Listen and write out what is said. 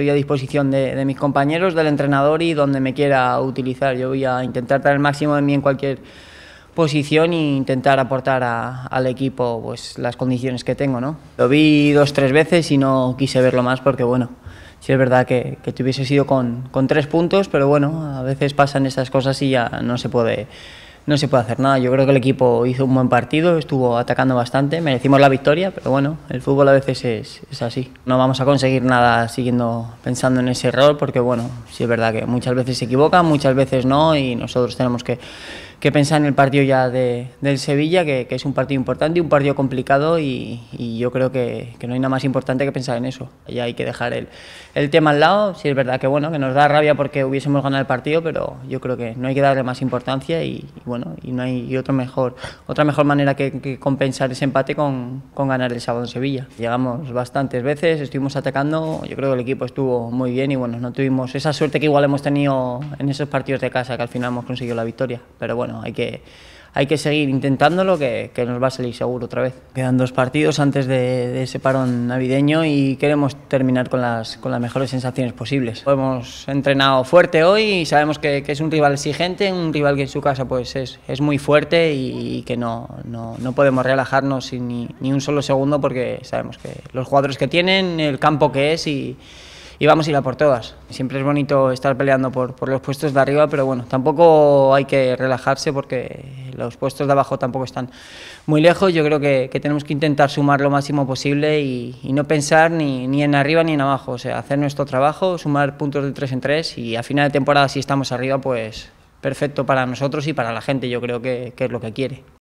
estoy a disposición de, mis compañeros, del entrenador y donde me quiera utilizar. Yo voy a intentar dar el máximo de mí en cualquier posición e intentar aportar al equipo pues, las condiciones que tengo. ¿no? Lo vi dos, tres veces y no quise verlo más porque, bueno, sí es verdad que, que te hubiese sido con, con tres puntos, pero bueno, a veces pasan esas cosas y ya no se puede no se puede hacer nada. Yo creo que el equipo hizo un buen partido, estuvo atacando bastante, merecimos la victoria, pero bueno, el fútbol a veces es, es, así. No vamos a conseguir nada siguiendo pensando en ese error, porque bueno, sí es verdad que muchas veces se equivocan, muchas veces no, y nosotros tenemos que que pensar en el partido ya de, del Sevilla, que, que, es un partido importante un partido complicado y, y yo creo que, que, no hay nada más importante que pensar en eso. Ya hay que dejar el, tema al lado, si es verdad que bueno, que nos da rabia porque hubiésemos ganado el partido, pero yo creo que no hay que darle más importancia y, bueno, y no hay otro mejor, otra mejor manera que, compensar ese empate con, ganar el sábado en Sevilla. Llegamos bastantes veces, estuvimos atacando, yo creo que el equipo estuvo muy bien y bueno, no tuvimos esa suerte que igual hemos tenido en esos partidos de casa que al final hemos conseguido la victoria, pero bueno, hay que, hay que seguir intentándolo, que, que, nos va a salir seguro otra vez. Quedan dos partidos antes de, ese parón navideño y queremos terminar con las, con las mejores sensaciones posibles. Hemos entrenado fuerte hoy y sabemos que, que es un rival exigente, un rival que en su casa pues es, es muy fuerte y, y que no, no, no, podemos relajarnos ni, ni un solo segundo porque sabemos que los jugadores que tienen, el campo que es y y vamos a ir a por todas. Siempre es bonito estar peleando por, los puestos de arriba, pero bueno, tampoco hay que relajarse porque los puestos de abajo tampoco están muy lejos. Yo creo que, tenemos que intentar sumar lo máximo posible y, no pensar ni, ni, en arriba ni en abajo. O sea, hacer nuestro trabajo, sumar puntos de tres en tres y a final de temporada si estamos arriba, pues perfecto para nosotros y para la gente. Yo creo que es lo que quiere.